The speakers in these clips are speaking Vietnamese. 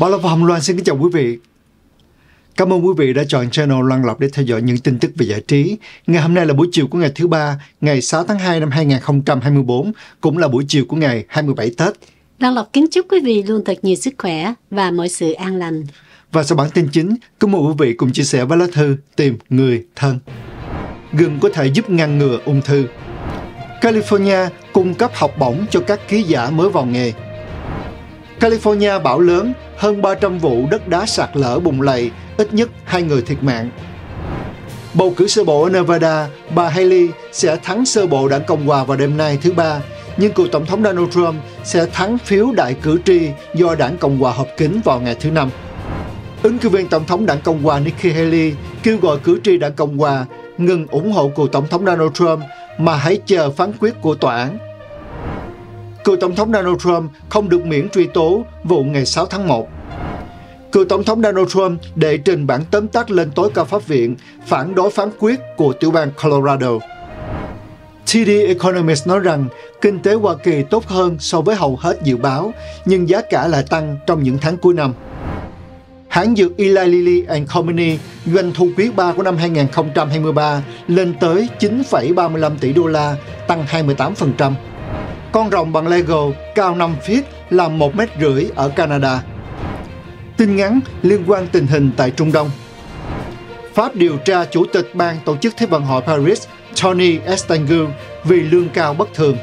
Bảo Lộc và Hồng Loan xin kính chào quý vị. Cảm ơn quý vị đã chọn channel Loan Lộc để theo dõi những tin tức về giải trí. Ngày hôm nay là buổi chiều của ngày thứ ba, ngày 6 tháng 2 năm 2024, cũng là buổi chiều của ngày 27 Tết. Loan Lộc kính chúc quý vị luôn thật nhiều sức khỏe và mọi sự an lành. Và sau bản tin chính, kính mời quý vị cùng chia sẻ với lá thư Tìm Người Thân. Gừng có thể giúp ngăn ngừa ung thư. California cung cấp học bổng cho các ký giả mới vào nghề. California bão lớn, hơn 300 vụ đất đá sạt lở bùng lầy, ít nhất hai người thiệt mạng. Bầu cử sơ bộ ở Nevada, bà Haley sẽ thắng sơ bộ đảng Cộng hòa vào đêm nay thứ Ba, nhưng cựu Tổng thống Donald Trump sẽ thắng phiếu đại cử tri do đảng Cộng hòa hợp kín vào ngày thứ Năm. Ứng cử viên Tổng thống đảng Cộng hòa Nikki Haley kêu gọi cử tri đảng Cộng hòa ngừng ủng hộ cựu Tổng thống Donald Trump mà hãy chờ phán quyết của tòa án cựu Tổng thống Donald Trump không được miễn truy tố vụ ngày 6 tháng 1. Cựu Tổng thống Donald Trump đệ trình bản tóm tắt lên tối cao pháp viện phản đối phán quyết của tiểu bang Colorado. TD Economist nói rằng kinh tế Hoa Kỳ tốt hơn so với hầu hết dự báo, nhưng giá cả lại tăng trong những tháng cuối năm. Hãng dược Eli Lilly and Company doanh thu quý 3 của năm 2023 lên tới 9,35 tỷ đô la, tăng 28% con rồng bằng Lego cao 5 feet là 1 mét rưỡi ở Canada. Tin ngắn liên quan tình hình tại Trung Đông. Pháp điều tra chủ tịch ban tổ chức Thế vận hội Paris Tony Estanguil vì lương cao bất thường.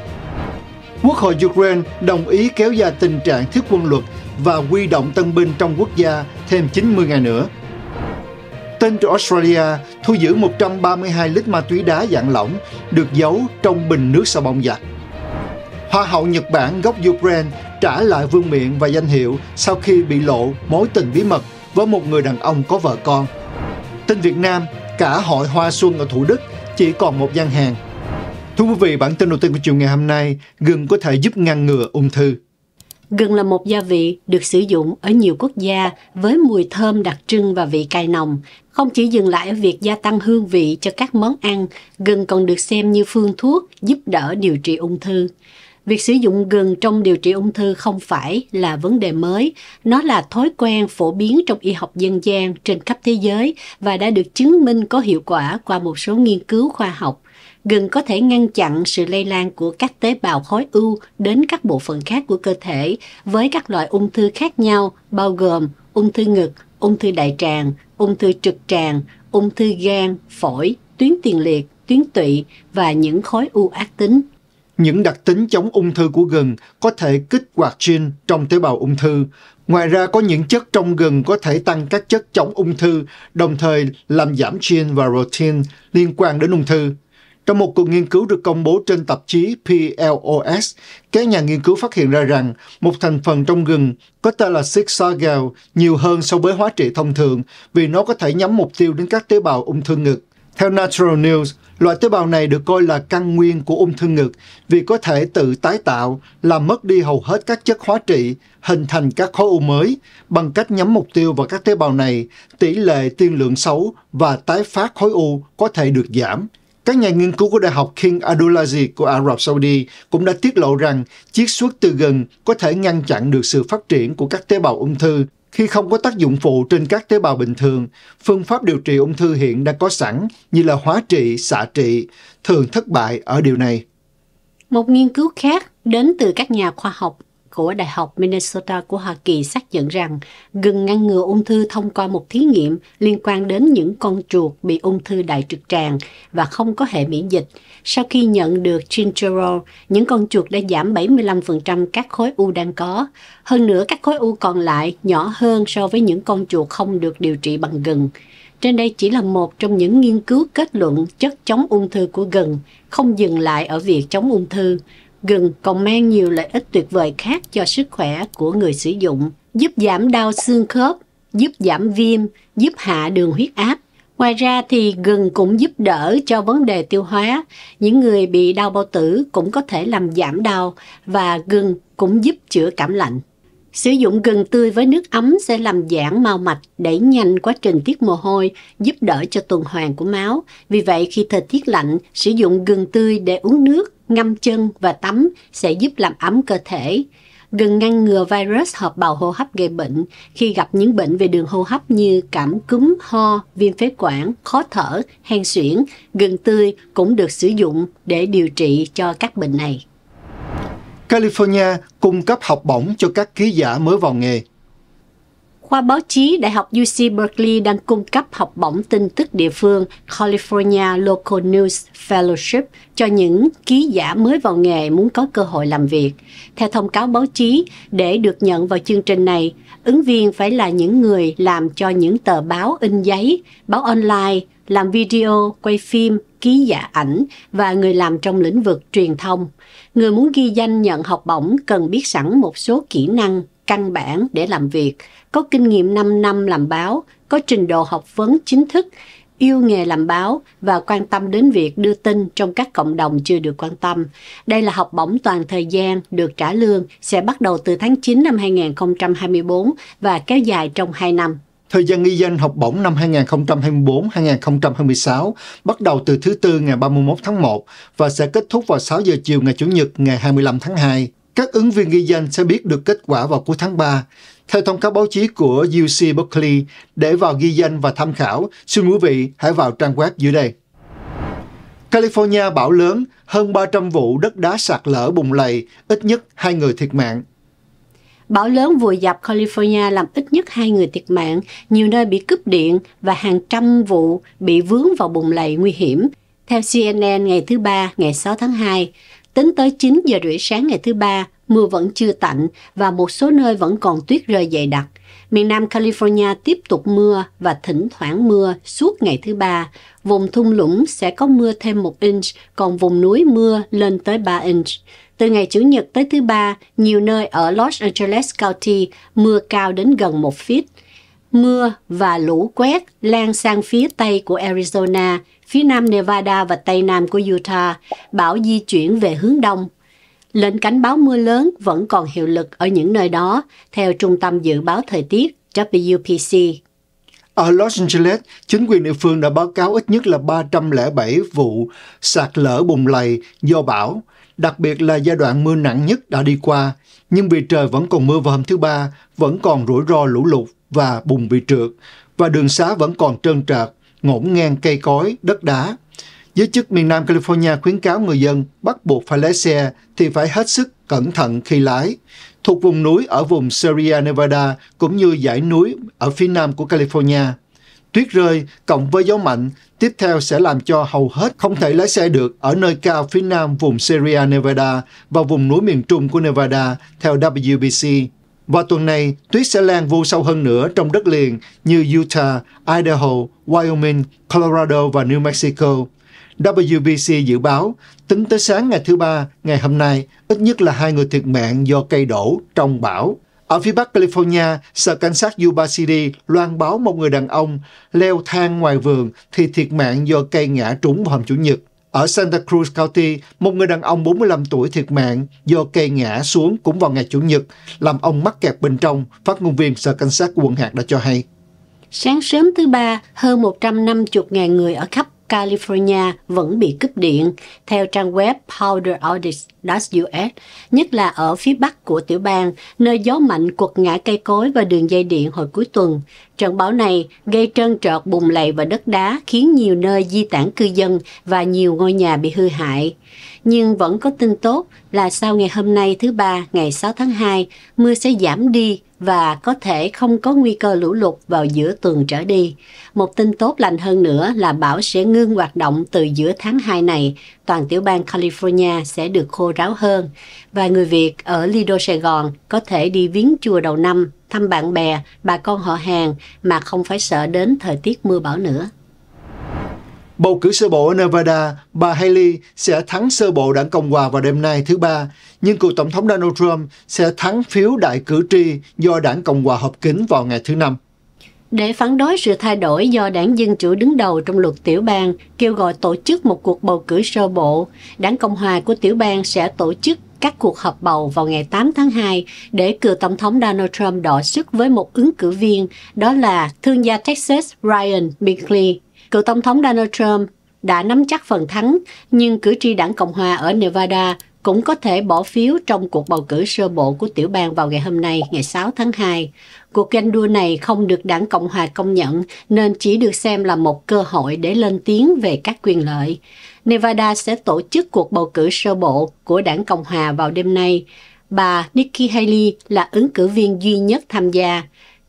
Quốc hội Ukraine đồng ý kéo dài tình trạng thiết quân luật và quy động tân binh trong quốc gia thêm 90 ngày nữa. Tên từ Australia thu giữ 132 lít ma túy đá dạng lỏng được giấu trong bình nước xà bông giặt. Hoa hậu Nhật Bản gốc Ukraine trả lại vương miện và danh hiệu sau khi bị lộ mối tình bí mật với một người đàn ông có vợ con. Tin Việt Nam, cả hội hoa xuân ở Thủ Đức chỉ còn một gian hàng. Thưa quý vị, bản tin đầu tiên của chiều ngày hôm nay, gừng có thể giúp ngăn ngừa ung thư. Gừng là một gia vị được sử dụng ở nhiều quốc gia với mùi thơm đặc trưng và vị cay nồng. Không chỉ dừng lại ở việc gia tăng hương vị cho các món ăn, gừng còn được xem như phương thuốc giúp đỡ điều trị ung thư. Việc sử dụng gừng trong điều trị ung thư không phải là vấn đề mới, nó là thói quen phổ biến trong y học dân gian trên khắp thế giới và đã được chứng minh có hiệu quả qua một số nghiên cứu khoa học. Gừng có thể ngăn chặn sự lây lan của các tế bào khối u đến các bộ phận khác của cơ thể với các loại ung thư khác nhau bao gồm ung thư ngực, ung thư đại tràng, ung thư trực tràng, ung thư gan, phổi, tuyến tiền liệt, tuyến tụy và những khối u ác tính. Những đặc tính chống ung thư của gừng có thể kích hoạt gen trong tế bào ung thư. Ngoài ra có những chất trong gừng có thể tăng các chất chống ung thư, đồng thời làm giảm gen và protein liên quan đến ung thư. Trong một cuộc nghiên cứu được công bố trên tạp chí PLOS, các nhà nghiên cứu phát hiện ra rằng một thành phần trong gừng có tên là sixagal nhiều hơn so với hóa trị thông thường vì nó có thể nhắm mục tiêu đến các tế bào ung thư ngực. Theo Natural News, Loại tế bào này được coi là căn nguyên của ung thư ngực vì có thể tự tái tạo, làm mất đi hầu hết các chất hóa trị, hình thành các khối u mới. Bằng cách nhắm mục tiêu vào các tế bào này, tỷ lệ tiên lượng xấu và tái phát khối u có thể được giảm. Các nhà nghiên cứu của Đại học King Abdulaziz của Ả Rập Saudi cũng đã tiết lộ rằng chiết xuất từ gừng có thể ngăn chặn được sự phát triển của các tế bào ung thư khi không có tác dụng phụ trên các tế bào bình thường, phương pháp điều trị ung thư hiện đã có sẵn như là hóa trị, xạ trị, thường thất bại ở điều này. Một nghiên cứu khác đến từ các nhà khoa học của Đại học Minnesota của Hoa Kỳ xác nhận rằng gừng ngăn ngừa ung thư thông qua một thí nghiệm liên quan đến những con chuột bị ung thư đại trực tràng và không có hệ miễn dịch. Sau khi nhận được gingerol, những con chuột đã giảm 75% các khối u đang có. Hơn nữa, các khối u còn lại nhỏ hơn so với những con chuột không được điều trị bằng gừng. Trên đây chỉ là một trong những nghiên cứu kết luận chất chống ung thư của gừng, không dừng lại ở việc chống ung thư. Gừng còn mang nhiều lợi ích tuyệt vời khác cho sức khỏe của người sử dụng, giúp giảm đau xương khớp, giúp giảm viêm, giúp hạ đường huyết áp. Ngoài ra thì gừng cũng giúp đỡ cho vấn đề tiêu hóa. Những người bị đau bao tử cũng có thể làm giảm đau và gừng cũng giúp chữa cảm lạnh. Sử dụng gừng tươi với nước ấm sẽ làm giãn mao mạch, đẩy nhanh quá trình tiết mồ hôi, giúp đỡ cho tuần hoàn của máu. Vì vậy, khi thời tiết lạnh, sử dụng gừng tươi để uống nước, ngâm chân và tắm sẽ giúp làm ấm cơ thể. Gừng ngăn ngừa virus hợp bào hô hấp gây bệnh khi gặp những bệnh về đường hô hấp như cảm cúm, ho, viêm phế quản, khó thở, hen suyễn. Gừng tươi cũng được sử dụng để điều trị cho các bệnh này. California cung cấp học bổng cho các ký giả mới vào nghề. Khoa báo chí Đại học UC Berkeley đang cung cấp học bổng tin tức địa phương California Local News Fellowship cho những ký giả mới vào nghề muốn có cơ hội làm việc. Theo thông cáo báo chí, để được nhận vào chương trình này, ứng viên phải là những người làm cho những tờ báo in giấy, báo online, làm video, quay phim, ký giả ảnh và người làm trong lĩnh vực truyền thông. Người muốn ghi danh nhận học bổng cần biết sẵn một số kỹ năng căn bản để làm việc, có kinh nghiệm 5 năm làm báo, có trình độ học vấn chính thức, yêu nghề làm báo và quan tâm đến việc đưa tin trong các cộng đồng chưa được quan tâm. Đây là học bổng toàn thời gian được trả lương sẽ bắt đầu từ tháng 9 năm 2024 và kéo dài trong 2 năm. Thời gian ghi danh học bổng năm 2024-2026 bắt đầu từ thứ Tư ngày 31 tháng 1 và sẽ kết thúc vào 6 giờ chiều ngày Chủ nhật ngày 25 tháng 2. Các ứng viên ghi danh sẽ biết được kết quả vào cuối tháng 3. Theo thông cáo báo chí của UC Berkeley, để vào ghi danh và tham khảo, xin quý vị hãy vào trang web dưới đây. California bão lớn, hơn 300 vụ đất đá sạt lở bùng lầy, ít nhất hai người thiệt mạng. Bão lớn vùi dập California làm ít nhất hai người thiệt mạng, nhiều nơi bị cúp điện và hàng trăm vụ bị vướng vào bùng lầy nguy hiểm. Theo CNN ngày thứ Ba, ngày 6 tháng 2, tính tới 9 giờ rưỡi sáng ngày thứ Ba, mưa vẫn chưa tạnh và một số nơi vẫn còn tuyết rơi dày đặc. Miền Nam California tiếp tục mưa và thỉnh thoảng mưa suốt ngày thứ Ba. Vùng thung lũng sẽ có mưa thêm 1 inch, còn vùng núi mưa lên tới 3 inch. Từ ngày Chủ nhật tới thứ ba, nhiều nơi ở Los Angeles County mưa cao đến gần một feet. Mưa và lũ quét lan sang phía tây của Arizona, phía nam Nevada và tây nam của Utah, bão di chuyển về hướng đông. Lệnh cảnh báo mưa lớn vẫn còn hiệu lực ở những nơi đó, theo Trung tâm Dự báo Thời tiết WPC. Ở Los Angeles, chính quyền địa phương đã báo cáo ít nhất là 307 vụ sạt lở bùng lầy do bão, đặc biệt là giai đoạn mưa nặng nhất đã đi qua, nhưng vì trời vẫn còn mưa vào hôm thứ Ba, vẫn còn rủi ro lũ lụt và bùng bị trượt, và đường xá vẫn còn trơn trượt, ngổn ngang cây cối, đất đá. Giới chức miền Nam California khuyến cáo người dân bắt buộc phải lái xe thì phải hết sức cẩn thận khi lái. Thuộc vùng núi ở vùng Sierra Nevada cũng như dãy núi ở phía nam của California tuyết rơi cộng với gió mạnh tiếp theo sẽ làm cho hầu hết không thể lái xe được ở nơi cao phía nam vùng Sierra Nevada và vùng núi miền trung của Nevada, theo WBC. Và tuần này, tuyết sẽ lan vô sâu hơn nữa trong đất liền như Utah, Idaho, Wyoming, Colorado và New Mexico. WBC dự báo, tính tới sáng ngày thứ ba, ngày hôm nay, ít nhất là hai người thiệt mạng do cây đổ trong bão. Ở phía bắc California, sở cảnh sát Yuba City loan báo một người đàn ông leo thang ngoài vườn thì thiệt mạng do cây ngã trúng vào hôm Chủ nhật. Ở Santa Cruz County, một người đàn ông 45 tuổi thiệt mạng do cây ngã xuống cũng vào ngày Chủ nhật, làm ông mắc kẹt bên trong, phát ngôn viên sở cảnh sát quận hạt đã cho hay. Sáng sớm thứ ba, hơn 150.000 người ở khắp California vẫn bị cúp điện, theo trang web powderoutdoors.us, nhất là ở phía bắc của tiểu bang, nơi gió mạnh quật ngã cây cối và đường dây điện hồi cuối tuần. Trận bão này gây trơn trọt, bùng lầy và đất đá khiến nhiều nơi di tản cư dân và nhiều ngôi nhà bị hư hại. Nhưng vẫn có tin tốt là sau ngày hôm nay thứ ba, ngày 6 tháng 2, mưa sẽ giảm đi và có thể không có nguy cơ lũ lụt vào giữa tuần trở đi. Một tin tốt lành hơn nữa là bão sẽ ngưng hoạt động từ giữa tháng 2 này, toàn tiểu bang California sẽ được khô ráo hơn và người Việt ở Lido Sài Gòn có thể đi viếng chùa đầu năm, thăm bạn bè, bà con họ hàng mà không phải sợ đến thời tiết mưa bão nữa. Bầu cử sơ bộ ở Nevada, bà Haley sẽ thắng sơ bộ đảng Cộng hòa vào đêm nay thứ Ba, nhưng cựu Tổng thống Donald Trump sẽ thắng phiếu đại cử tri do đảng Cộng hòa hợp kín vào ngày thứ Năm. Để phản đối sự thay đổi do đảng Dân Chủ đứng đầu trong luật tiểu bang kêu gọi tổ chức một cuộc bầu cử sơ bộ, đảng Cộng hòa của tiểu bang sẽ tổ chức các cuộc họp bầu vào ngày 8 tháng 2 để cựu Tổng thống Donald Trump đọ sức với một ứng cử viên, đó là thương gia Texas Ryan Binkley cựu Tổng thống Donald Trump đã nắm chắc phần thắng, nhưng cử tri đảng Cộng hòa ở Nevada cũng có thể bỏ phiếu trong cuộc bầu cử sơ bộ của tiểu bang vào ngày hôm nay, ngày 6 tháng 2. Cuộc ganh đua này không được đảng Cộng hòa công nhận nên chỉ được xem là một cơ hội để lên tiếng về các quyền lợi. Nevada sẽ tổ chức cuộc bầu cử sơ bộ của đảng Cộng hòa vào đêm nay. Bà Nikki Haley là ứng cử viên duy nhất tham gia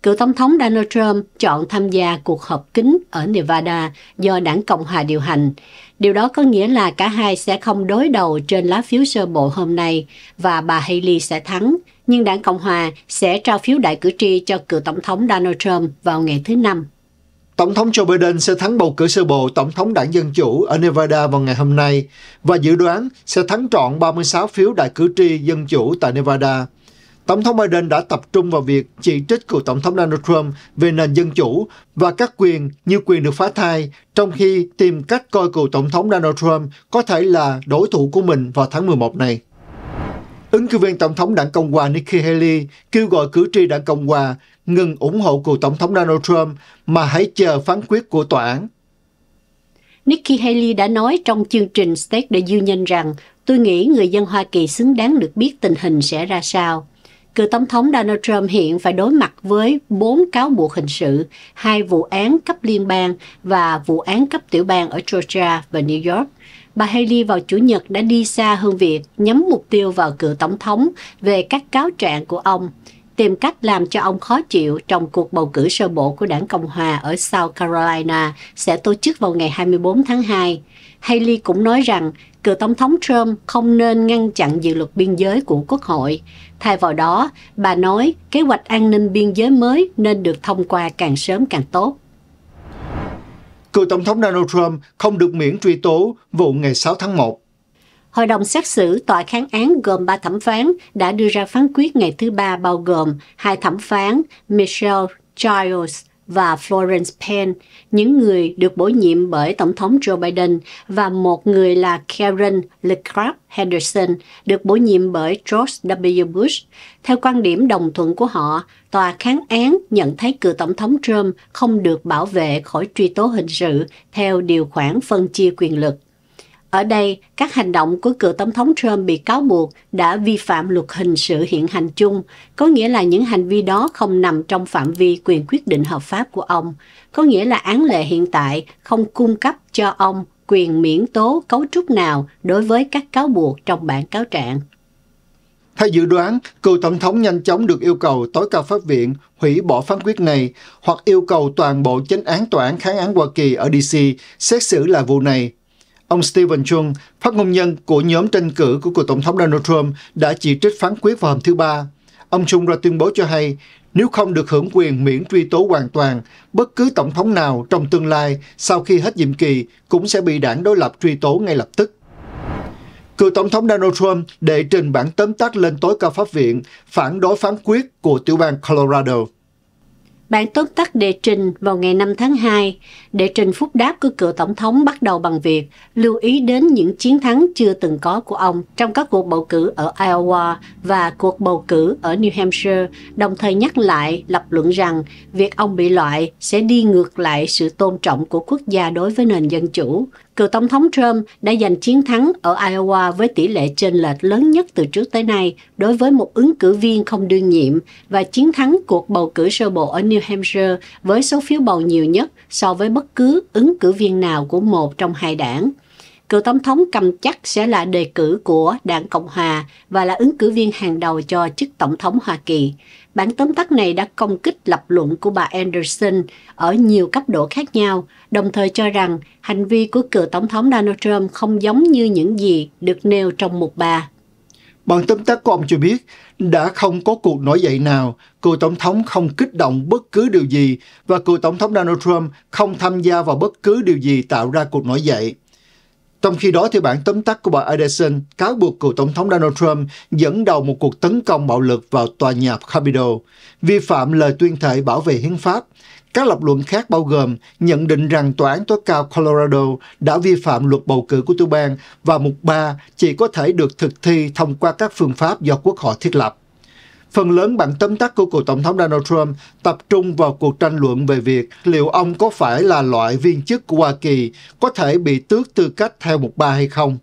cựu Tổng thống Donald Trump chọn tham gia cuộc họp kín ở Nevada do đảng Cộng hòa điều hành. Điều đó có nghĩa là cả hai sẽ không đối đầu trên lá phiếu sơ bộ hôm nay và bà Haley sẽ thắng, nhưng đảng Cộng hòa sẽ trao phiếu đại cử tri cho cựu Tổng thống Donald Trump vào ngày thứ Năm. Tổng thống Joe Biden sẽ thắng bầu cử sơ bộ Tổng thống đảng Dân Chủ ở Nevada vào ngày hôm nay và dự đoán sẽ thắng trọn 36 phiếu đại cử tri Dân Chủ tại Nevada. Tổng thống Biden đã tập trung vào việc chỉ trích cựu Tổng thống Donald Trump về nền dân chủ và các quyền như quyền được phá thai, trong khi tìm cách coi cựu Tổng thống Donald Trump có thể là đối thủ của mình vào tháng 11 này. Ứng cử viên Tổng thống đảng Cộng hòa Nikki Haley kêu gọi cử tri đảng Cộng hòa ngừng ủng hộ cựu Tổng thống Donald Trump mà hãy chờ phán quyết của tòa án. Nikki Haley đã nói trong chương trình State the Union rằng tôi nghĩ người dân Hoa Kỳ xứng đáng được biết tình hình sẽ ra sao cựu tổng thống Donald Trump hiện phải đối mặt với 4 cáo buộc hình sự, hai vụ án cấp liên bang và vụ án cấp tiểu bang ở Georgia và New York. Bà Haley vào Chủ nhật đã đi xa hơn việc nhắm mục tiêu vào cựu tổng thống về các cáo trạng của ông tìm cách làm cho ông khó chịu trong cuộc bầu cử sơ bộ của đảng Cộng Hòa ở South Carolina sẽ tổ chức vào ngày 24 tháng 2. Haley cũng nói rằng cựu Tổng thống Trump không nên ngăn chặn dự luật biên giới của Quốc hội. Thay vào đó, bà nói kế hoạch an ninh biên giới mới nên được thông qua càng sớm càng tốt. Cựu Tổng thống Donald Trump không được miễn truy tố vụ ngày 6 tháng 1 Hội đồng xét xử tòa kháng án gồm 3 thẩm phán đã đưa ra phán quyết ngày thứ ba bao gồm hai thẩm phán Michelle Giles và Florence Penn, những người được bổ nhiệm bởi Tổng thống Joe Biden và một người là Karen LeCraft Henderson, được bổ nhiệm bởi George W. Bush. Theo quan điểm đồng thuận của họ, tòa kháng án nhận thấy cựu Tổng thống Trump không được bảo vệ khỏi truy tố hình sự theo điều khoản phân chia quyền lực. Ở đây, các hành động của cựu Tổng thống Trump bị cáo buộc đã vi phạm luật hình sự hiện hành chung, có nghĩa là những hành vi đó không nằm trong phạm vi quyền quyết định hợp pháp của ông, có nghĩa là án lệ hiện tại không cung cấp cho ông quyền miễn tố cấu trúc nào đối với các cáo buộc trong bản cáo trạng. Theo dự đoán, cựu tổng thống nhanh chóng được yêu cầu tối cao pháp viện hủy bỏ phán quyết này hoặc yêu cầu toàn bộ chính án tòa án kháng án Hoa Kỳ ở DC xét xử lại vụ này Ông Stephen Chung, phát ngôn nhân của nhóm tranh cử của cựu tổng thống Donald Trump, đã chỉ trích phán quyết vào hôm thứ Ba. Ông Chung ra tuyên bố cho hay, nếu không được hưởng quyền miễn truy tố hoàn toàn, bất cứ tổng thống nào trong tương lai sau khi hết nhiệm kỳ cũng sẽ bị đảng đối lập truy tố ngay lập tức. Cựu Tổng thống Donald Trump đệ trình bản tóm tắt lên tối cao pháp viện phản đối phán quyết của tiểu bang Colorado. Bản tóm tắt đệ trình vào ngày 5 tháng 2 để trình phúc đáp của cựu tổng thống bắt đầu bằng việc lưu ý đến những chiến thắng chưa từng có của ông trong các cuộc bầu cử ở Iowa và cuộc bầu cử ở New Hampshire, đồng thời nhắc lại lập luận rằng việc ông bị loại sẽ đi ngược lại sự tôn trọng của quốc gia đối với nền dân chủ. Cựu tổng thống Trump đã giành chiến thắng ở Iowa với tỷ lệ chênh lệch lớn nhất từ trước tới nay đối với một ứng cử viên không đương nhiệm và chiến thắng cuộc bầu cử sơ bộ ở New Hampshire với số phiếu bầu nhiều nhất so với bất bất cứ ứng cử viên nào của một trong hai đảng. Cựu tổng thống cầm chắc sẽ là đề cử của đảng Cộng Hòa và là ứng cử viên hàng đầu cho chức tổng thống Hoa Kỳ. Bản tóm tắt này đã công kích lập luận của bà Anderson ở nhiều cấp độ khác nhau, đồng thời cho rằng hành vi của cựu tổng thống Donald Trump không giống như những gì được nêu trong mục bà. Bản tóm tắt của ông cho biết, đã không có cuộc nổi dậy nào, cựu Tổng thống không kích động bất cứ điều gì và cựu Tổng thống Donald Trump không tham gia vào bất cứ điều gì tạo ra cuộc nổi dậy. Trong khi đó, thì bản tóm tắt của bà Addison cáo buộc cựu Tổng thống Donald Trump dẫn đầu một cuộc tấn công bạo lực vào tòa nhà Capitol, vi phạm lời tuyên thệ bảo vệ hiến pháp, các lập luận khác bao gồm nhận định rằng Tòa án tối cao Colorado đã vi phạm luật bầu cử của tiểu bang và mục 3 chỉ có thể được thực thi thông qua các phương pháp do quốc hội thiết lập. Phần lớn bản tóm tắt của cựu Tổng thống Donald Trump tập trung vào cuộc tranh luận về việc liệu ông có phải là loại viên chức của Hoa Kỳ có thể bị tước tư cách theo mục 3 hay không.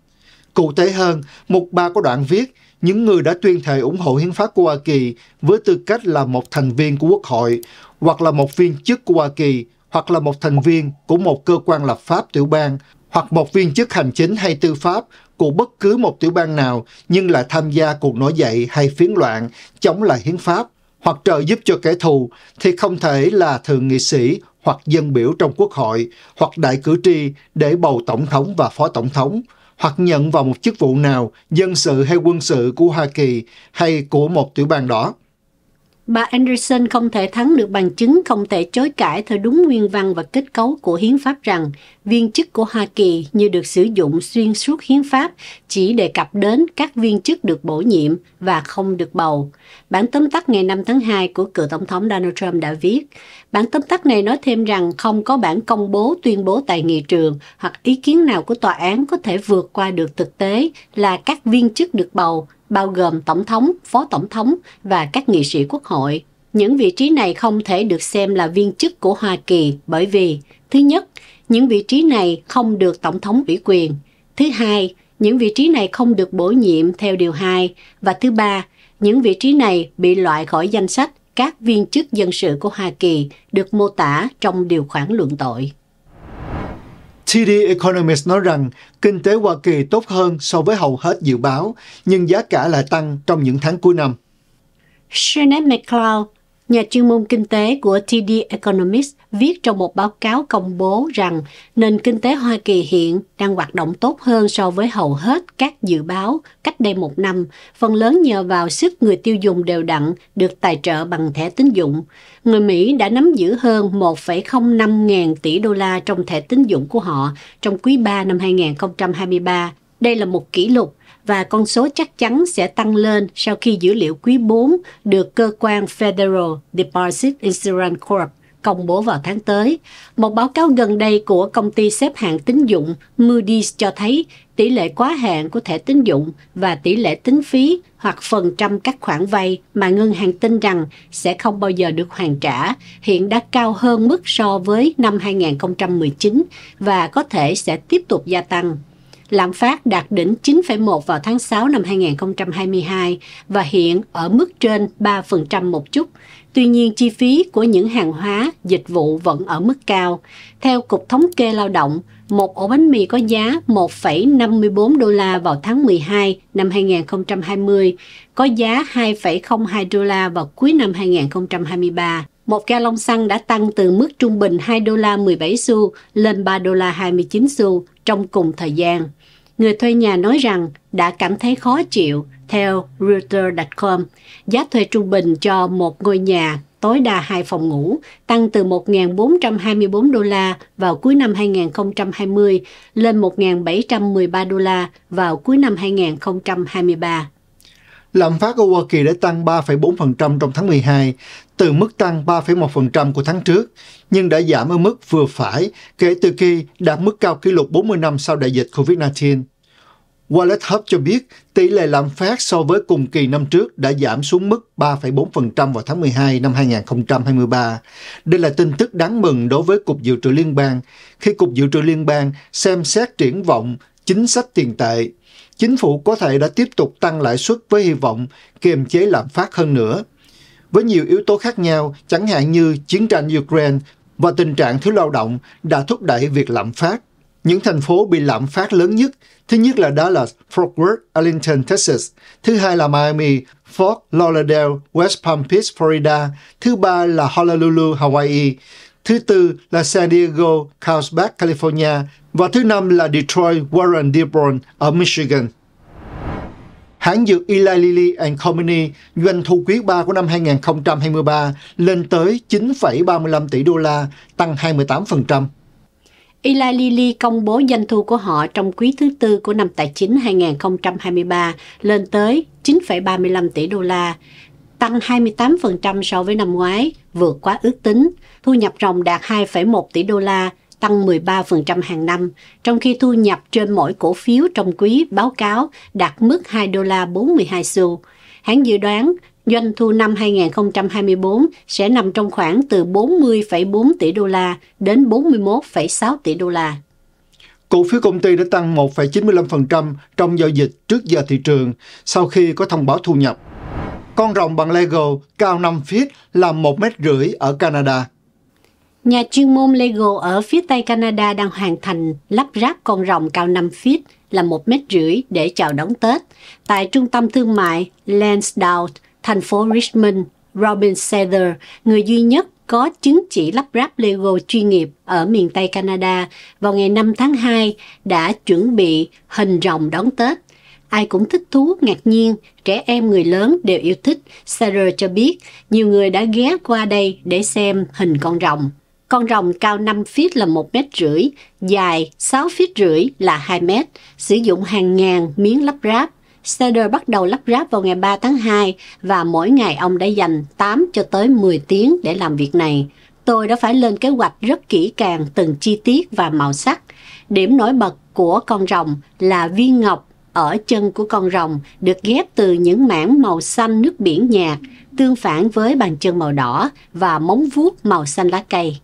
Cụ thể hơn, mục 3 có đoạn viết những người đã tuyên thệ ủng hộ hiến pháp của Hoa Kỳ với tư cách là một thành viên của Quốc hội hoặc là một viên chức của Hoa Kỳ, hoặc là một thành viên của một cơ quan lập pháp tiểu bang, hoặc một viên chức hành chính hay tư pháp của bất cứ một tiểu bang nào nhưng lại tham gia cuộc nổi dậy hay phiến loạn chống lại hiến pháp hoặc trợ giúp cho kẻ thù thì không thể là thượng nghị sĩ hoặc dân biểu trong quốc hội hoặc đại cử tri để bầu tổng thống và phó tổng thống hoặc nhận vào một chức vụ nào dân sự hay quân sự của Hoa Kỳ hay của một tiểu bang đó. Bà Anderson không thể thắng được bằng chứng không thể chối cãi theo đúng nguyên văn và kết cấu của hiến pháp rằng viên chức của Hoa Kỳ như được sử dụng xuyên suốt hiến pháp chỉ đề cập đến các viên chức được bổ nhiệm và không được bầu. Bản tóm tắt ngày 5 tháng 2 của cựu Tổng thống Donald Trump đã viết, bản tóm tắt này nói thêm rằng không có bản công bố tuyên bố tại nghị trường hoặc ý kiến nào của tòa án có thể vượt qua được thực tế là các viên chức được bầu bao gồm tổng thống, phó tổng thống và các nghị sĩ quốc hội. Những vị trí này không thể được xem là viên chức của Hoa Kỳ bởi vì, thứ nhất, những vị trí này không được tổng thống ủy quyền. Thứ hai, những vị trí này không được bổ nhiệm theo điều 2. Và thứ ba, những vị trí này bị loại khỏi danh sách các viên chức dân sự của Hoa Kỳ được mô tả trong điều khoản luận tội. TD Economist nói rằng kinh tế Hoa Kỳ tốt hơn so với hầu hết dự báo, nhưng giá cả lại tăng trong những tháng cuối năm. Shannon McCloud, Nhà chuyên môn kinh tế của TD Economics viết trong một báo cáo công bố rằng nền kinh tế Hoa Kỳ hiện đang hoạt động tốt hơn so với hầu hết các dự báo cách đây một năm, phần lớn nhờ vào sức người tiêu dùng đều đặn được tài trợ bằng thẻ tín dụng. Người Mỹ đã nắm giữ hơn 1,05 ngàn tỷ đô la trong thẻ tín dụng của họ trong quý 3 năm 2023. Đây là một kỷ lục và con số chắc chắn sẽ tăng lên sau khi dữ liệu quý 4 được cơ quan Federal Deposit Insurance Corp công bố vào tháng tới. Một báo cáo gần đây của công ty xếp hạng tín dụng Moody's cho thấy tỷ lệ quá hạn của thẻ tín dụng và tỷ lệ tính phí hoặc phần trăm các khoản vay mà ngân hàng tin rằng sẽ không bao giờ được hoàn trả hiện đã cao hơn mức so với năm 2019 và có thể sẽ tiếp tục gia tăng. Lạm phát đạt đỉnh 9,1 vào tháng 6 năm 2022 và hiện ở mức trên 3% một chút. Tuy nhiên, chi phí của những hàng hóa, dịch vụ vẫn ở mức cao. Theo Cục Thống kê Lao động, một ổ bánh mì có giá 1,54 đô la vào tháng 12 năm 2020, có giá 2,02 đô la vào cuối năm 2023. Một ga lông xăng đã tăng từ mức trung bình 2 đô la 17 xu lên 3 đô la 29 xu trong cùng thời gian. Người thuê nhà nói rằng đã cảm thấy khó chịu theo reuters com Giá thuê trung bình cho một ngôi nhà tối đa hai phòng ngủ tăng từ 1.424 đô la vào cuối năm 2020 lên 1.713 đô la vào cuối năm 2023 lạm phát ở Hoa Kỳ đã tăng 3,4% trong tháng 12, từ mức tăng 3,1% của tháng trước, nhưng đã giảm ở mức vừa phải kể từ khi đạt mức cao kỷ lục 40 năm sau đại dịch COVID-19. Wallet Hub cho biết tỷ lệ lạm phát so với cùng kỳ năm trước đã giảm xuống mức 3,4% vào tháng 12 năm 2023. Đây là tin tức đáng mừng đối với Cục Dự trữ Liên bang, khi Cục Dự trữ Liên bang xem xét triển vọng chính sách tiền tệ chính phủ có thể đã tiếp tục tăng lãi suất với hy vọng kiềm chế lạm phát hơn nữa. Với nhiều yếu tố khác nhau, chẳng hạn như chiến tranh Ukraine và tình trạng thiếu lao động đã thúc đẩy việc lạm phát. Những thành phố bị lạm phát lớn nhất, thứ nhất là Dallas, Fort Worth, Arlington, Texas, thứ hai là Miami, Fort Lauderdale, West Palm Beach, Florida, thứ ba là Honolulu, Hawaii, thứ tư là San Diego, Carlsbad, California và thứ năm là Detroit, Warren Dearborn ở Michigan. Hãng dược Eli Lilly and Company doanh thu quý 3 của năm 2023 lên tới 9,35 tỷ đô la, tăng 28%. Eli Lilly công bố doanh thu của họ trong quý thứ tư của năm tài chính 2023 lên tới 9,35 tỷ đô la, tăng 28% so với năm ngoái, vượt quá ước tính thu nhập ròng đạt 2,1 tỷ đô la, tăng 13% hàng năm, trong khi thu nhập trên mỗi cổ phiếu trong quý báo cáo đạt mức 2 đô la 42 xu. Hãng dự đoán doanh thu năm 2024 sẽ nằm trong khoảng từ 40,4 tỷ đô la đến 41,6 tỷ đô la. Cổ phiếu công ty đã tăng 1,95% trong giao dịch trước giờ thị trường sau khi có thông báo thu nhập. Con rồng bằng Lego cao 5 feet là 1 mét rưỡi ở Canada. Nhà chuyên môn Lego ở phía Tây Canada đang hoàn thành lắp ráp con rồng cao 5 feet là một mét rưỡi để chào đón Tết tại trung tâm thương mại Lansdowne, thành phố Richmond. Robin Sather, người duy nhất có chứng chỉ lắp ráp Lego chuyên nghiệp ở miền Tây Canada vào ngày 5 tháng 2 đã chuẩn bị hình rồng đón Tết. Ai cũng thích thú, ngạc nhiên, trẻ em người lớn đều yêu thích. Sarah cho biết nhiều người đã ghé qua đây để xem hình con rồng. Con rồng cao 5 feet là 1 mét rưỡi, dài 6 feet rưỡi là 2 mét, sử dụng hàng ngàn miếng lắp ráp. Snyder bắt đầu lắp ráp vào ngày 3 tháng 2 và mỗi ngày ông đã dành 8 cho tới 10 tiếng để làm việc này. Tôi đã phải lên kế hoạch rất kỹ càng từng chi tiết và màu sắc. Điểm nổi bật của con rồng là viên ngọc ở chân của con rồng được ghép từ những mảng màu xanh nước biển nhạt, tương phản với bàn chân màu đỏ và móng vuốt màu xanh lá cây.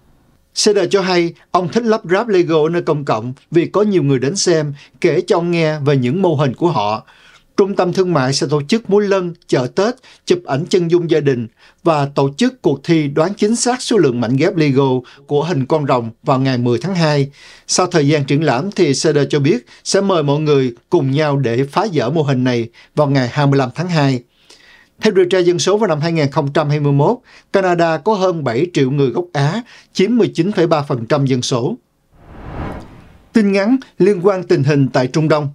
CD cho hay ông thích lắp ráp Lego nơi công cộng vì có nhiều người đến xem, kể cho ông nghe về những mô hình của họ. Trung tâm thương mại sẽ tổ chức múa lân, chợ Tết, chụp ảnh chân dung gia đình và tổ chức cuộc thi đoán chính xác số lượng mảnh ghép Lego của hình con rồng vào ngày 10 tháng 2. Sau thời gian triển lãm thì CD cho biết sẽ mời mọi người cùng nhau để phá vỡ mô hình này vào ngày 25 tháng 2. Theo điều tra dân số vào năm 2021, Canada có hơn 7 triệu người gốc Á, chiếm 19,3% dân số. Tin ngắn liên quan tình hình tại Trung Đông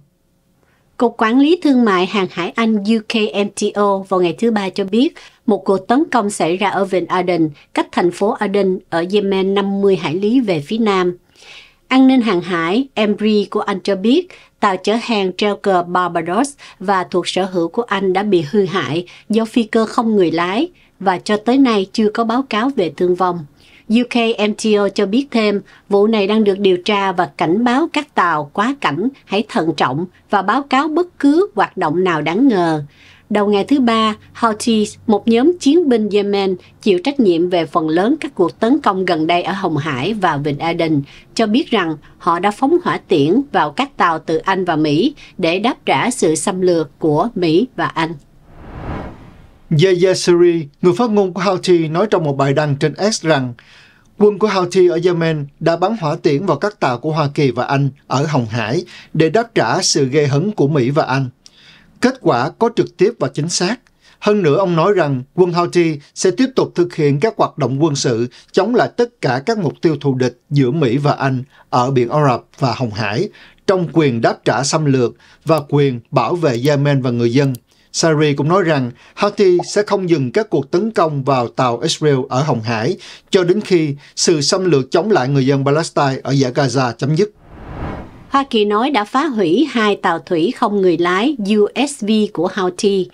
Cục Quản lý Thương mại Hàng hải Anh UKMTO vào ngày thứ Ba cho biết một cuộc tấn công xảy ra ở Vịnh Aden, cách thành phố Aden ở Yemen 50 hải lý về phía nam. An ninh hàng hải Embry của Anh cho biết tàu chở hàng treo cờ Barbados và thuộc sở hữu của Anh đã bị hư hại do phi cơ không người lái và cho tới nay chưa có báo cáo về thương vong. UKMTO cho biết thêm, vụ này đang được điều tra và cảnh báo các tàu quá cảnh hãy thận trọng và báo cáo bất cứ hoạt động nào đáng ngờ. Đầu ngày thứ ba, Houthis, một nhóm chiến binh Yemen chịu trách nhiệm về phần lớn các cuộc tấn công gần đây ở Hồng Hải và Vịnh Aden, cho biết rằng họ đã phóng hỏa tiễn vào các tàu từ Anh và Mỹ để đáp trả sự xâm lược của Mỹ và Anh. Yaya người phát ngôn của Houthi, nói trong một bài đăng trên X rằng quân của Houthi ở Yemen đã bắn hỏa tiễn vào các tàu của Hoa Kỳ và Anh ở Hồng Hải để đáp trả sự gây hấn của Mỹ và Anh. Kết quả có trực tiếp và chính xác. Hơn nữa ông nói rằng quân Houthi sẽ tiếp tục thực hiện các hoạt động quân sự chống lại tất cả các mục tiêu thù địch giữa Mỹ và Anh ở biển Ả Rập và Hồng Hải trong quyền đáp trả xâm lược và quyền bảo vệ Yemen và người dân. Sari cũng nói rằng Houthi sẽ không dừng các cuộc tấn công vào tàu Israel ở Hồng Hải cho đến khi sự xâm lược chống lại người dân Palestine ở giải Gaza chấm dứt. Hoa Kỳ nói đã phá hủy hai tàu thủy không người lái USV của Houthi.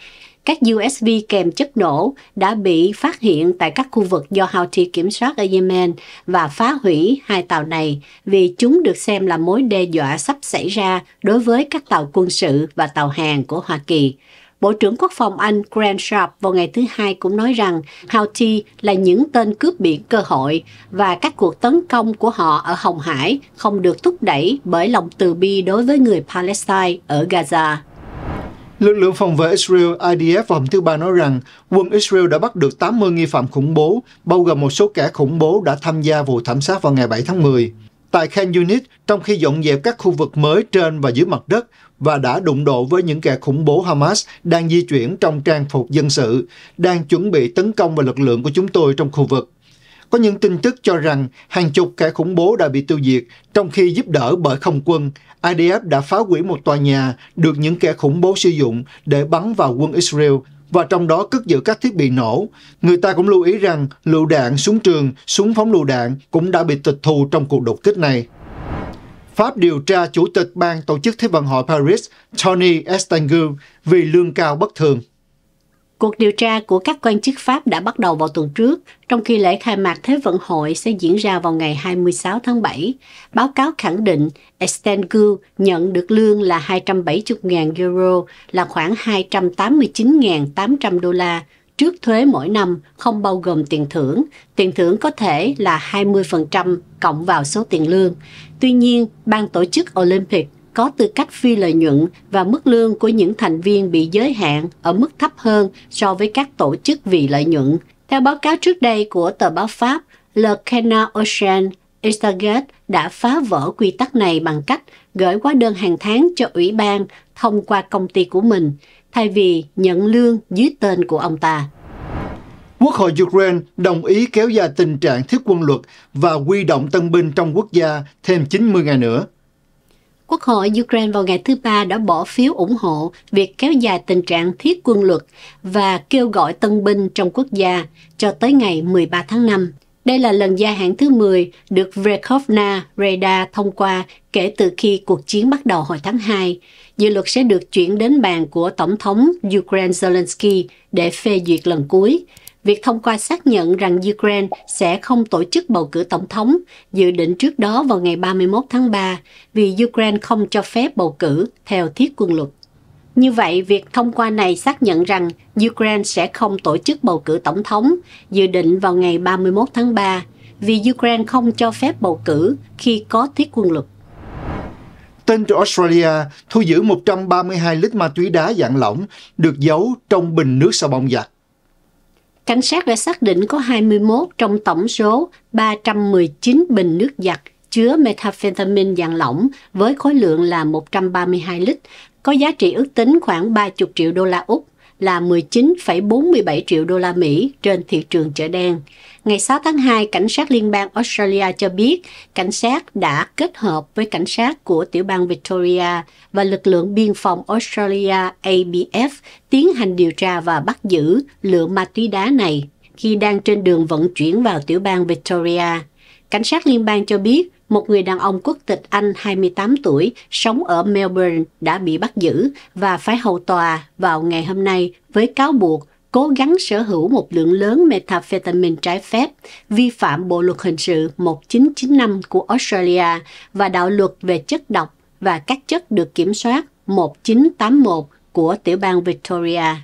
Các USV kèm chất nổ đã bị phát hiện tại các khu vực do Houthi kiểm soát ở Yemen và phá hủy hai tàu này vì chúng được xem là mối đe dọa sắp xảy ra đối với các tàu quân sự và tàu hàng của Hoa Kỳ. Bộ trưởng Quốc phòng Anh Grant Sharp vào ngày thứ Hai cũng nói rằng Houthi là những tên cướp biển cơ hội và các cuộc tấn công của họ ở Hồng Hải không được thúc đẩy bởi lòng từ bi đối với người Palestine ở Gaza. Lực lượng phòng vệ Israel IDF vào hôm thứ Ba nói rằng quân Israel đã bắt được 80 nghi phạm khủng bố, bao gồm một số kẻ khủng bố đã tham gia vụ thảm sát vào ngày 7 tháng 10 tại Khan Yunis trong khi dọn dẹp các khu vực mới trên và dưới mặt đất và đã đụng độ với những kẻ khủng bố Hamas đang di chuyển trong trang phục dân sự, đang chuẩn bị tấn công vào lực lượng của chúng tôi trong khu vực. Có những tin tức cho rằng hàng chục kẻ khủng bố đã bị tiêu diệt, trong khi giúp đỡ bởi không quân, IDF đã phá hủy một tòa nhà được những kẻ khủng bố sử dụng để bắn vào quân Israel và trong đó cất giữ các thiết bị nổ. Người ta cũng lưu ý rằng lựu đạn, súng trường, súng phóng lựu đạn cũng đã bị tịch thu trong cuộc đột kích này. Pháp điều tra chủ tịch ban tổ chức Thế vận hội Paris Tony Estanger vì lương cao bất thường. Cuộc điều tra của các quan chức Pháp đã bắt đầu vào tuần trước, trong khi lễ khai mạc Thế vận hội sẽ diễn ra vào ngày 26 tháng 7. Báo cáo khẳng định Estengu nhận được lương là 270.000 euro, là khoảng 289.800 đô la, trước thuế mỗi năm, không bao gồm tiền thưởng. Tiền thưởng có thể là 20% cộng vào số tiền lương. Tuy nhiên, ban tổ chức Olympic có tư cách phi lợi nhuận và mức lương của những thành viên bị giới hạn ở mức thấp hơn so với các tổ chức vì lợi nhuận. Theo báo cáo trước đây của tờ báo Pháp Le Canard Ocean, Stargate đã phá vỡ quy tắc này bằng cách gửi hóa đơn hàng tháng cho ủy ban thông qua công ty của mình, thay vì nhận lương dưới tên của ông ta. Quốc hội Ukraine đồng ý kéo dài tình trạng thiết quân luật và huy động tân binh trong quốc gia thêm 90 ngày nữa. Quốc hội Ukraine vào ngày thứ Ba đã bỏ phiếu ủng hộ việc kéo dài tình trạng thiết quân luật và kêu gọi tân binh trong quốc gia cho tới ngày 13 tháng 5. Đây là lần gia hạn thứ 10 được Verkhovna Reda thông qua kể từ khi cuộc chiến bắt đầu hồi tháng 2. Dự luật sẽ được chuyển đến bàn của Tổng thống Ukraine Zelensky để phê duyệt lần cuối việc thông qua xác nhận rằng Ukraine sẽ không tổ chức bầu cử tổng thống dự định trước đó vào ngày 31 tháng 3 vì Ukraine không cho phép bầu cử theo thiết quân luật. Như vậy, việc thông qua này xác nhận rằng Ukraine sẽ không tổ chức bầu cử tổng thống dự định vào ngày 31 tháng 3 vì Ukraine không cho phép bầu cử khi có thiết quân luật. Tên từ Australia thu giữ 132 lít ma túy đá dạng lỏng được giấu trong bình nước xà bông giặt cảnh sát đã xác định có 21 trong tổng số 319 bình nước giặt chứa methamphetamine dạng lỏng với khối lượng là 132 lít, có giá trị ước tính khoảng 30 triệu đô la Úc là 19,47 triệu đô la Mỹ trên thị trường chợ đen. Ngày 6 tháng 2, cảnh sát liên bang Australia cho biết cảnh sát đã kết hợp với cảnh sát của tiểu bang Victoria và lực lượng biên phòng Australia ABF tiến hành điều tra và bắt giữ lượng ma túy đá này khi đang trên đường vận chuyển vào tiểu bang Victoria. Cảnh sát liên bang cho biết một người đàn ông quốc tịch Anh 28 tuổi sống ở Melbourne đã bị bắt giữ và phải hầu tòa vào ngày hôm nay với cáo buộc cố gắng sở hữu một lượng lớn methamphetamine trái phép, vi phạm Bộ luật hình sự 1995 của Australia và đạo luật về chất độc và các chất được kiểm soát 1981 của tiểu bang Victoria.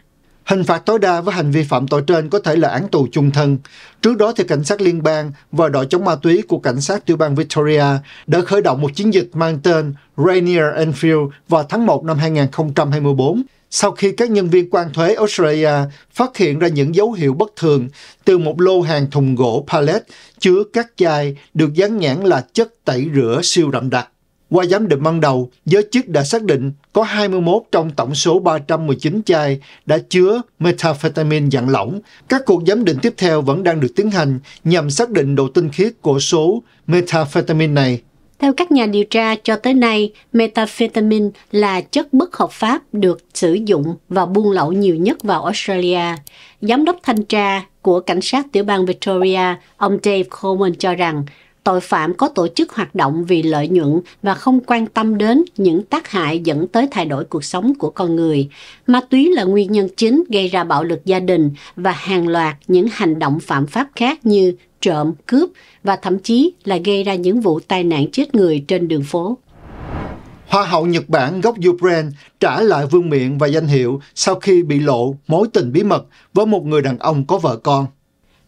Hình phạt tối đa với hành vi phạm tội trên có thể là án tù chung thân. Trước đó thì cảnh sát liên bang và đội chống ma túy của cảnh sát tiểu bang Victoria đã khởi động một chiến dịch mang tên Rainier Enfield vào tháng 1 năm 2024 sau khi các nhân viên quan thuế Australia phát hiện ra những dấu hiệu bất thường từ một lô hàng thùng gỗ pallet chứa các chai được dán nhãn là chất tẩy rửa siêu đậm đặc. Qua giám định ban đầu, giới chức đã xác định có 21 trong tổng số 319 chai đã chứa methamphetamine dạng lỏng. Các cuộc giám định tiếp theo vẫn đang được tiến hành nhằm xác định độ tinh khiết của số methamphetamine này. Theo các nhà điều tra, cho tới nay, methamphetamine là chất bất hợp pháp được sử dụng và buôn lậu nhiều nhất vào Australia. Giám đốc thanh tra của cảnh sát tiểu bang Victoria, ông Dave Coleman cho rằng tội phạm có tổ chức hoạt động vì lợi nhuận và không quan tâm đến những tác hại dẫn tới thay đổi cuộc sống của con người. Ma túy là nguyên nhân chính gây ra bạo lực gia đình và hàng loạt những hành động phạm pháp khác như trộm, cướp và thậm chí là gây ra những vụ tai nạn chết người trên đường phố. Hoa hậu Nhật Bản gốc Ukraine trả lại vương miện và danh hiệu sau khi bị lộ mối tình bí mật với một người đàn ông có vợ con.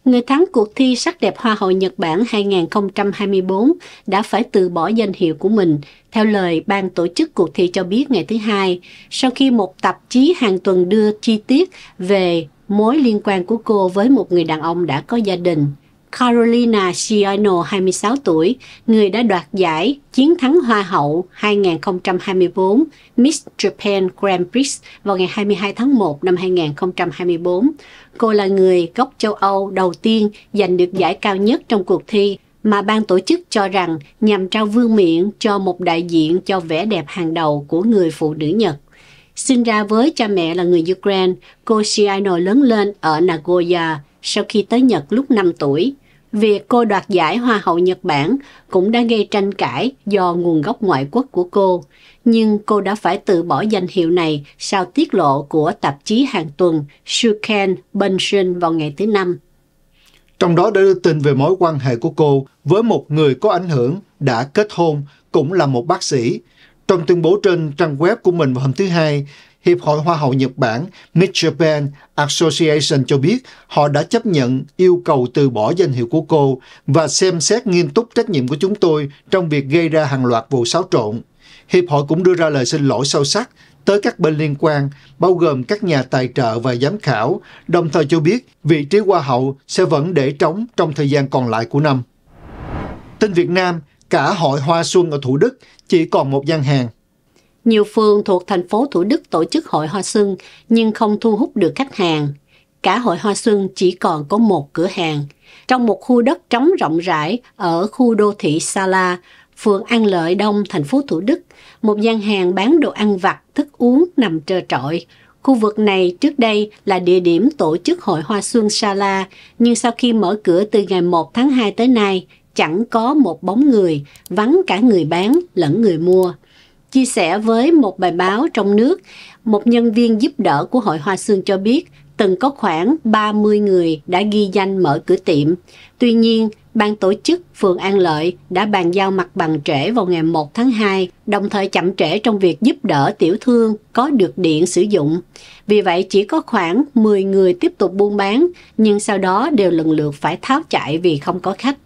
Người thắng cuộc thi sắc đẹp Hoa hậu Nhật Bản 2024 đã phải từ bỏ danh hiệu của mình, theo lời ban tổ chức cuộc thi cho biết ngày thứ Hai, sau khi một tạp chí hàng tuần đưa chi tiết về mối liên quan của cô với một người đàn ông đã có gia đình. Carolina Sciano, 26 tuổi, người đã đoạt giải chiến thắng Hoa hậu 2024 Miss Japan Grand Prix vào ngày 22 tháng 1 năm 2024. Cô là người gốc châu Âu đầu tiên giành được giải cao nhất trong cuộc thi mà ban tổ chức cho rằng nhằm trao vương miện cho một đại diện cho vẻ đẹp hàng đầu của người phụ nữ Nhật. Sinh ra với cha mẹ là người Ukraine, cô Siano lớn lên ở Nagoya sau khi tới Nhật lúc 5 tuổi. Việc cô đoạt giải Hoa hậu Nhật Bản cũng đã gây tranh cãi do nguồn gốc ngoại quốc của cô, nhưng cô đã phải từ bỏ danh hiệu này sau tiết lộ của tạp chí hàng tuần Shuken Benson vào ngày thứ Năm. Trong đó đã đưa tin về mối quan hệ của cô với một người có ảnh hưởng đã kết hôn cũng là một bác sĩ. Trong tuyên bố trên trang web của mình vào hôm thứ Hai, Hiệp hội Hoa hậu Nhật Bản Miss Japan Association cho biết họ đã chấp nhận yêu cầu từ bỏ danh hiệu của cô và xem xét nghiêm túc trách nhiệm của chúng tôi trong việc gây ra hàng loạt vụ xáo trộn. Hiệp hội cũng đưa ra lời xin lỗi sâu sắc tới các bên liên quan, bao gồm các nhà tài trợ và giám khảo, đồng thời cho biết vị trí Hoa hậu sẽ vẫn để trống trong thời gian còn lại của năm. Tin Việt Nam, cả hội Hoa Xuân ở Thủ Đức chỉ còn một gian hàng. Nhiều phường thuộc thành phố Thủ Đức tổ chức hội hoa xuân nhưng không thu hút được khách hàng. Cả hội hoa xuân chỉ còn có một cửa hàng. Trong một khu đất trống rộng rãi ở khu đô thị sala phường An Lợi Đông, thành phố Thủ Đức, một gian hàng bán đồ ăn vặt, thức uống nằm trơ trọi. Khu vực này trước đây là địa điểm tổ chức hội hoa xuân sala nhưng sau khi mở cửa từ ngày 1 tháng 2 tới nay, chẳng có một bóng người, vắng cả người bán lẫn người mua. Chia sẻ với một bài báo trong nước, một nhân viên giúp đỡ của Hội Hoa Sương cho biết từng có khoảng 30 người đã ghi danh mở cửa tiệm. Tuy nhiên, ban tổ chức phường An Lợi đã bàn giao mặt bằng trễ vào ngày 1 tháng 2, đồng thời chậm trễ trong việc giúp đỡ tiểu thương có được điện sử dụng. Vì vậy chỉ có khoảng 10 người tiếp tục buôn bán, nhưng sau đó đều lần lượt phải tháo chạy vì không có khách.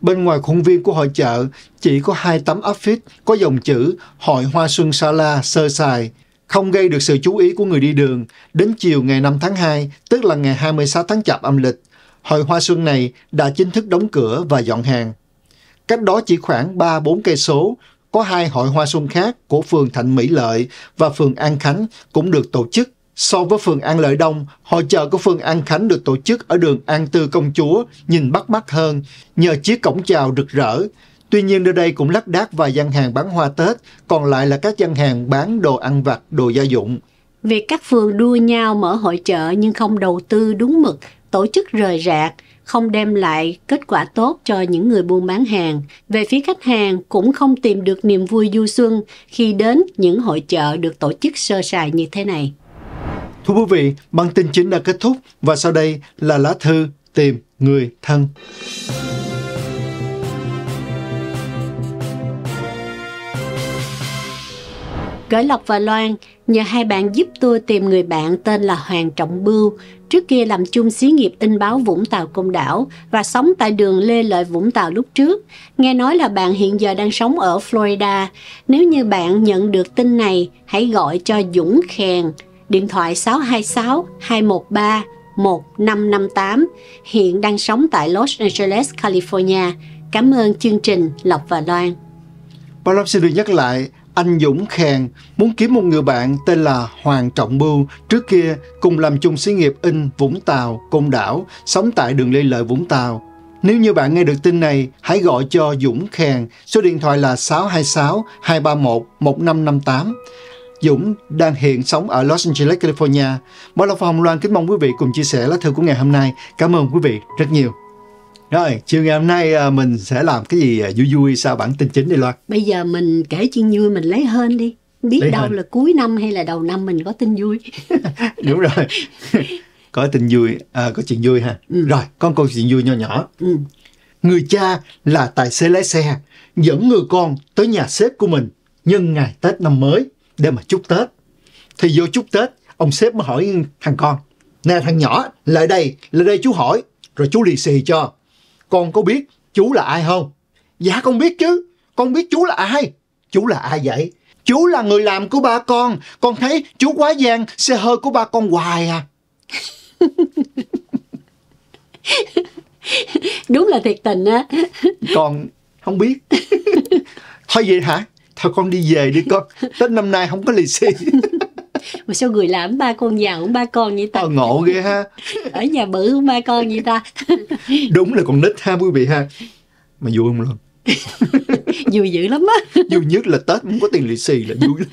Bên ngoài khuôn viên của hội chợ chỉ có hai tấm áp phích có dòng chữ Hội Hoa Xuân Sa La sơ sài, không gây được sự chú ý của người đi đường. Đến chiều ngày 5 tháng 2, tức là ngày 26 tháng Chạp âm lịch, hội Hoa Xuân này đã chính thức đóng cửa và dọn hàng. Cách đó chỉ khoảng 3-4 cây số, có hai hội Hoa Xuân khác của phường Thạnh Mỹ Lợi và phường An Khánh cũng được tổ chức So với phường An Lợi Đông, hội chợ của phường An Khánh được tổ chức ở đường An Tư Công Chúa nhìn bắt mắt hơn nhờ chiếc cổng chào rực rỡ. Tuy nhiên nơi đây cũng lác đác vài gian hàng bán hoa Tết, còn lại là các gian hàng bán đồ ăn vặt, đồ gia dụng. Việc các phường đua nhau mở hội chợ nhưng không đầu tư đúng mực, tổ chức rời rạc, không đem lại kết quả tốt cho những người buôn bán hàng. Về phía khách hàng cũng không tìm được niềm vui du xuân khi đến những hội chợ được tổ chức sơ sài như thế này. Thưa quý vị, bản tin chính đã kết thúc và sau đây là lá thư tìm người thân. Gửi Lộc và Loan, nhờ hai bạn giúp tôi tìm người bạn tên là Hoàng Trọng Bưu, trước kia làm chung xí nghiệp in báo Vũng Tàu Công Đảo và sống tại đường Lê Lợi Vũng Tàu lúc trước. Nghe nói là bạn hiện giờ đang sống ở Florida. Nếu như bạn nhận được tin này, hãy gọi cho Dũng Khèn điện thoại 626 213 1558, hiện đang sống tại Los Angeles, California. Cảm ơn chương trình Lộc và Loan. Bao Lộc xin được nhắc lại, anh Dũng Khèn muốn kiếm một người bạn tên là Hoàng Trọng Bưu, trước kia cùng làm chung xí nghiệp in Vũng Tàu, Côn Đảo, sống tại đường Lê Lợi Vũng Tàu. Nếu như bạn nghe được tin này, hãy gọi cho Dũng Khèn, số điện thoại là 626 231 1558. Dũng đang hiện sống ở Los Angeles, California. Bảo Lộc và Loan kính mong quý vị cùng chia sẻ lá thư của ngày hôm nay. Cảm ơn quý vị rất nhiều. Rồi, chiều ngày hôm nay à, mình sẽ làm cái gì à, vui vui sau bản tin chính đi Loan? Bây giờ mình kể chuyện vui mình lấy hơn đi. Biết lấy đâu hên. là cuối năm hay là đầu năm mình có tin vui. Đúng rồi. có tin vui, à, có chuyện vui ha. Ừ. Rồi, con câu chuyện vui nho nhỏ. Ừ. Người cha là tài xế lái xe, dẫn người con tới nhà sếp của mình nhân ngày Tết năm mới để mà chúc Tết. Thì vô chúc Tết, ông sếp mới hỏi thằng con, nè thằng nhỏ, lại đây, lại đây chú hỏi, rồi chú lì xì cho. Con có biết chú là ai không? Dạ con biết chứ, con biết chú là ai? Chú là ai vậy? Chú là người làm của ba con, con thấy chú quá gian, xe hơi của ba con hoài à. Đúng là thiệt tình á. Con không biết. Thôi vậy hả? thôi con đi về đi con tết năm nay không có lì xì mà sao người làm ba con nhà cũng ba con vậy ta à, ngộ ghê ha ở nhà bự cũng ba con vậy ta đúng là con nít ha quý vị ha mà vui không luôn vui dữ lắm á vui nhất là tết muốn có tiền lì xì là vui lắm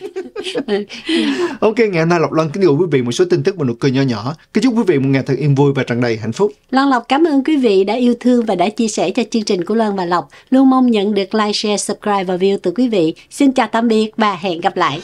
ok ngày hôm nay lộc lân kính gửi quý vị một số tin tức và nụ cười nhỏ nhỏ kính chúc quý vị một ngày thật yên vui và tràn đầy hạnh phúc lan lộc cảm ơn quý vị đã yêu thương và đã chia sẻ cho chương trình của lan và lộc luôn mong nhận được like share subscribe và view từ quý vị xin chào tạm biệt và hẹn gặp lại